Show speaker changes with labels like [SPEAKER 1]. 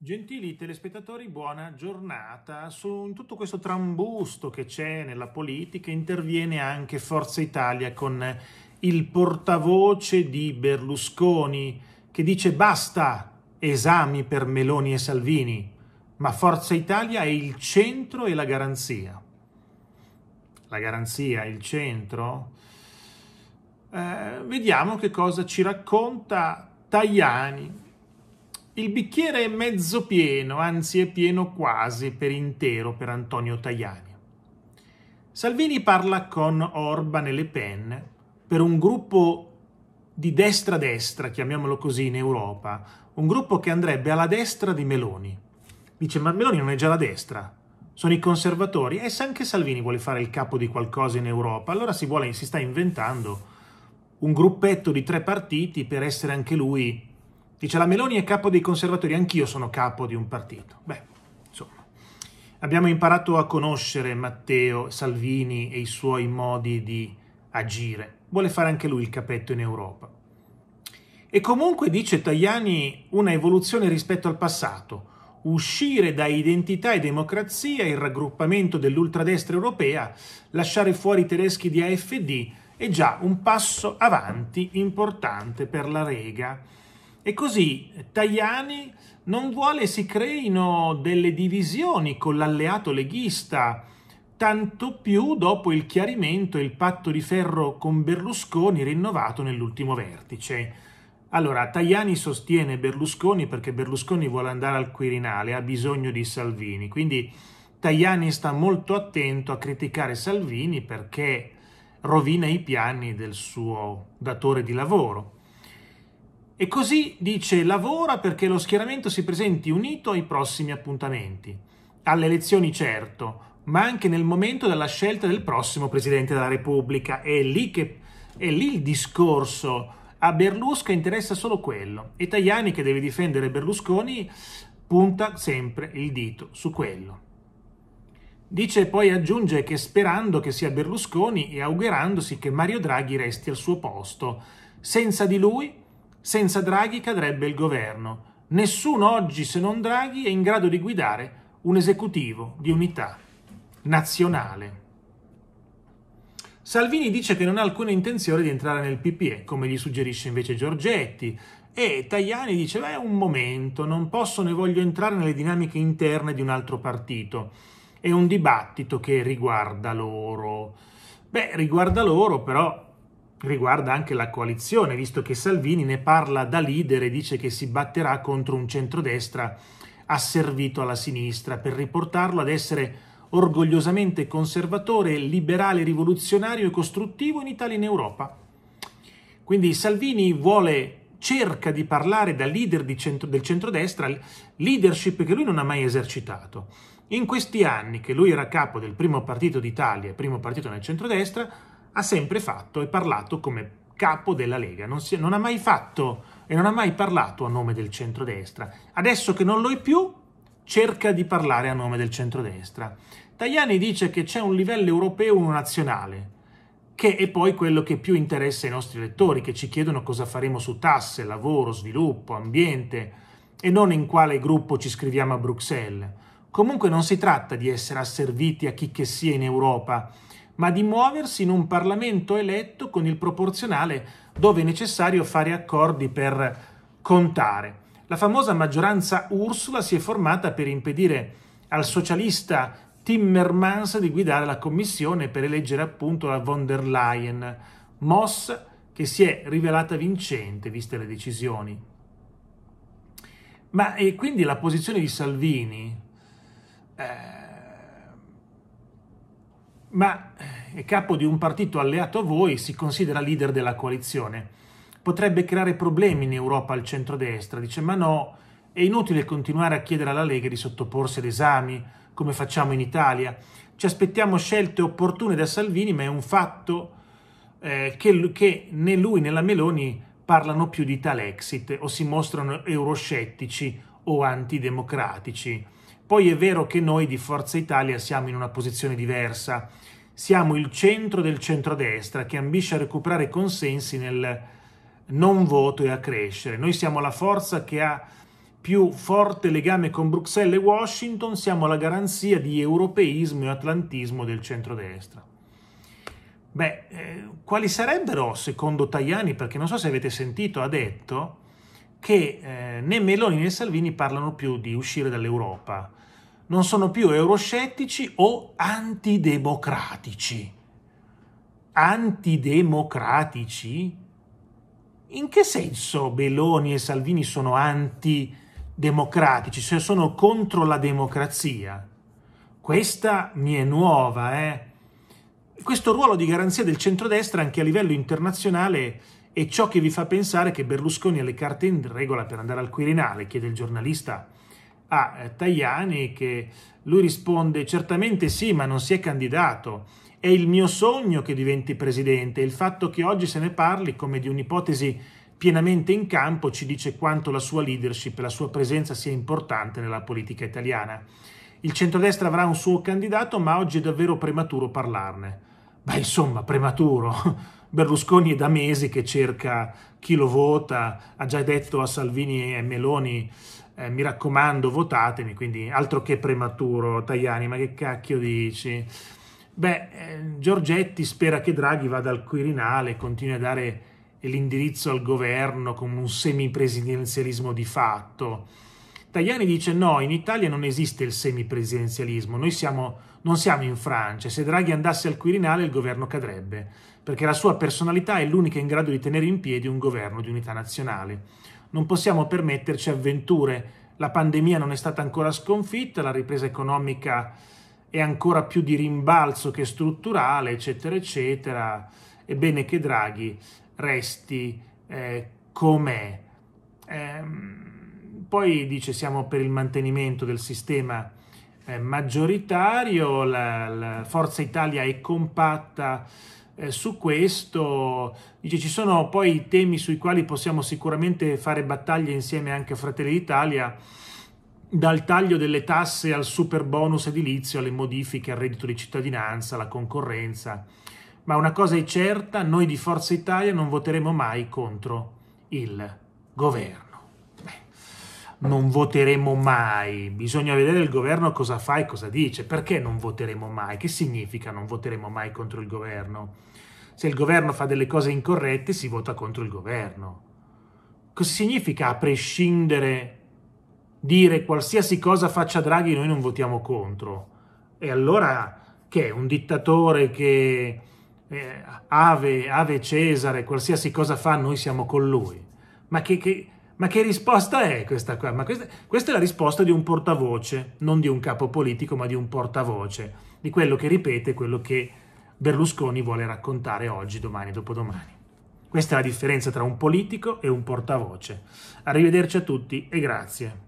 [SPEAKER 1] Gentili telespettatori, buona giornata. Su in tutto questo trambusto che c'è nella politica interviene anche Forza Italia con il portavoce di Berlusconi che dice basta esami per Meloni e Salvini, ma Forza Italia è il centro e la garanzia. La garanzia, il centro? Eh, vediamo che cosa ci racconta Tajani il bicchiere è mezzo pieno, anzi è pieno quasi per intero per Antonio Tajani. Salvini parla con Orban e Le Pen per un gruppo di destra-destra, chiamiamolo così, in Europa, un gruppo che andrebbe alla destra di Meloni. Dice, ma Meloni non è già la destra, sono i conservatori e se anche Salvini vuole fare il capo di qualcosa in Europa, allora si, vuole, si sta inventando un gruppetto di tre partiti per essere anche lui Dice la Meloni è capo dei conservatori, anch'io sono capo di un partito. Beh, insomma, abbiamo imparato a conoscere Matteo Salvini e i suoi modi di agire. Vuole fare anche lui il capetto in Europa. E comunque, dice Tajani, una evoluzione rispetto al passato. Uscire da identità e democrazia, il raggruppamento dell'ultradestra europea, lasciare fuori i tedeschi di AFD è già un passo avanti importante per la Rega e così eh, Tajani non vuole si creino delle divisioni con l'alleato leghista, tanto più dopo il chiarimento e il patto di ferro con Berlusconi rinnovato nell'ultimo vertice. Allora, Tajani sostiene Berlusconi perché Berlusconi vuole andare al Quirinale, ha bisogno di Salvini, quindi Tajani sta molto attento a criticare Salvini perché rovina i piani del suo datore di lavoro. E così dice lavora perché lo schieramento si presenti unito ai prossimi appuntamenti. Alle elezioni certo, ma anche nel momento della scelta del prossimo Presidente della Repubblica. È lì, che, è lì il discorso. A Berlusca interessa solo quello. E Tajani, che deve difendere Berlusconi, punta sempre il dito su quello. Dice poi aggiunge che sperando che sia Berlusconi e augurandosi che Mario Draghi resti al suo posto. Senza di lui senza Draghi cadrebbe il governo. Nessuno oggi se non Draghi è in grado di guidare un esecutivo di unità nazionale. Salvini dice che non ha alcuna intenzione di entrare nel PPE, come gli suggerisce invece Giorgetti, e Tajani dice, beh, un momento, non posso né voglio entrare nelle dinamiche interne di un altro partito. È un dibattito che riguarda loro. Beh, riguarda loro, però riguarda anche la coalizione, visto che Salvini ne parla da leader e dice che si batterà contro un centrodestra asservito alla sinistra per riportarlo ad essere orgogliosamente conservatore, liberale, rivoluzionario e costruttivo in Italia e in Europa. Quindi Salvini vuole cerca di parlare da leader di centro, del centrodestra, leadership che lui non ha mai esercitato. In questi anni che lui era capo del primo partito d'Italia e primo partito nel centrodestra, ha sempre fatto e parlato come capo della Lega, non, si, non ha mai fatto e non ha mai parlato a nome del centrodestra. Adesso che non lo è più, cerca di parlare a nome del centrodestra. Tajani dice che c'è un livello europeo e uno nazionale, che è poi quello che più interessa i nostri elettori, che ci chiedono cosa faremo su tasse, lavoro, sviluppo, ambiente e non in quale gruppo ci scriviamo a Bruxelles. Comunque non si tratta di essere asserviti a chi che sia in Europa, ma di muoversi in un Parlamento eletto con il proporzionale dove è necessario fare accordi per contare. La famosa maggioranza Ursula si è formata per impedire al socialista Timmermans di guidare la commissione per eleggere appunto la von der Leyen, Moss che si è rivelata vincente viste le decisioni. Ma e quindi la posizione di Salvini? Eh, ma eh, è capo di un partito alleato a voi, si considera leader della coalizione. Potrebbe creare problemi in Europa al centrodestra, dice ma no, è inutile continuare a chiedere alla Lega di sottoporsi ad esami, come facciamo in Italia. Ci aspettiamo scelte opportune da Salvini, ma è un fatto eh, che, che né lui né la Meloni parlano più di tal exit o si mostrano euroscettici o antidemocratici. Poi è vero che noi di Forza Italia siamo in una posizione diversa. Siamo il centro del centrodestra che ambisce a recuperare consensi nel non voto e a crescere. Noi siamo la forza che ha più forte legame con Bruxelles e Washington, siamo la garanzia di europeismo e atlantismo del centrodestra. Beh, eh, quali sarebbero, secondo Tajani, perché non so se avete sentito, ha detto che eh, né Meloni né Salvini parlano più di uscire dall'Europa. Non sono più euroscettici o antidemocratici. Antidemocratici? In che senso Meloni e Salvini sono antidemocratici, cioè sono contro la democrazia? Questa mi è nuova, eh? Questo ruolo di garanzia del centrodestra anche a livello internazionale è ciò che vi fa pensare che Berlusconi ha le carte in regola per andare al Quirinale, chiede il giornalista a eh, Tajani, che lui risponde certamente sì, ma non si è candidato. È il mio sogno che diventi presidente. Il fatto che oggi se ne parli come di un'ipotesi pienamente in campo ci dice quanto la sua leadership e la sua presenza sia importante nella politica italiana. Il centrodestra avrà un suo candidato, ma oggi è davvero prematuro parlarne. Ma insomma, prematuro. Berlusconi è da mesi che cerca chi lo vota, ha già detto a Salvini e Meloni eh, mi raccomando votatemi, quindi altro che prematuro Tajani, ma che cacchio dici? Beh, eh, Giorgetti spera che Draghi vada al Quirinale, e continui a dare l'indirizzo al governo con un semipresidenzialismo di fatto Tajani dice no, in Italia non esiste il semipresidenzialismo, noi siamo, non siamo in Francia, se Draghi andasse al Quirinale il governo cadrebbe, perché la sua personalità è l'unica in grado di tenere in piedi un governo di unità nazionale. Non possiamo permetterci avventure, la pandemia non è stata ancora sconfitta, la ripresa economica è ancora più di rimbalzo che strutturale, eccetera, eccetera. Ebbene che Draghi resti eh, com'è. Eh, poi dice siamo per il mantenimento del sistema eh, maggioritario, la, la, Forza Italia è compatta eh, su questo, dice ci sono poi temi sui quali possiamo sicuramente fare battaglie insieme anche a Fratelli d'Italia, dal taglio delle tasse al super bonus edilizio, alle modifiche al reddito di cittadinanza, alla concorrenza. Ma una cosa è certa, noi di Forza Italia non voteremo mai contro il governo non voteremo mai, bisogna vedere il governo cosa fa e cosa dice, perché non voteremo mai, che significa non voteremo mai contro il governo? Se il governo fa delle cose incorrette si vota contro il governo. Cosa significa a prescindere dire qualsiasi cosa faccia Draghi noi non votiamo contro? E allora che è un dittatore che eh, ave, ave Cesare, qualsiasi cosa fa noi siamo con lui? Ma che, che ma che risposta è questa qua? Ma questa, questa è la risposta di un portavoce, non di un capo politico, ma di un portavoce, di quello che ripete quello che Berlusconi vuole raccontare oggi, domani, dopodomani. Questa è la differenza tra un politico e un portavoce. Arrivederci a tutti e grazie.